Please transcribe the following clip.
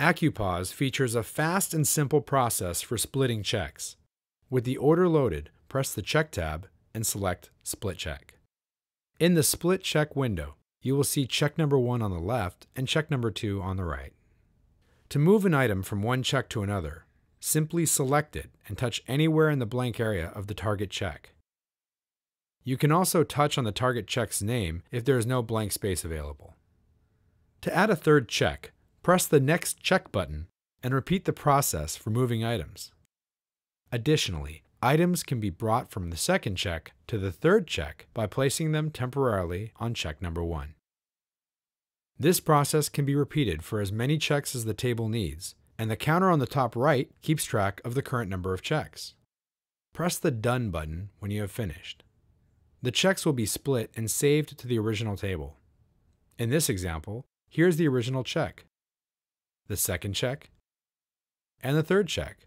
AccuPause features a fast and simple process for splitting checks. With the order loaded, press the Check tab and select Split Check. In the Split Check window, you will see check number 1 on the left and check number 2 on the right. To move an item from one check to another, simply select it and touch anywhere in the blank area of the target check. You can also touch on the target check's name if there is no blank space available. To add a third check, Press the Next Check button and repeat the process for moving items. Additionally, items can be brought from the second check to the third check by placing them temporarily on check number 1. This process can be repeated for as many checks as the table needs, and the counter on the top right keeps track of the current number of checks. Press the Done button when you have finished. The checks will be split and saved to the original table. In this example, here's the original check, the second check, and the third check.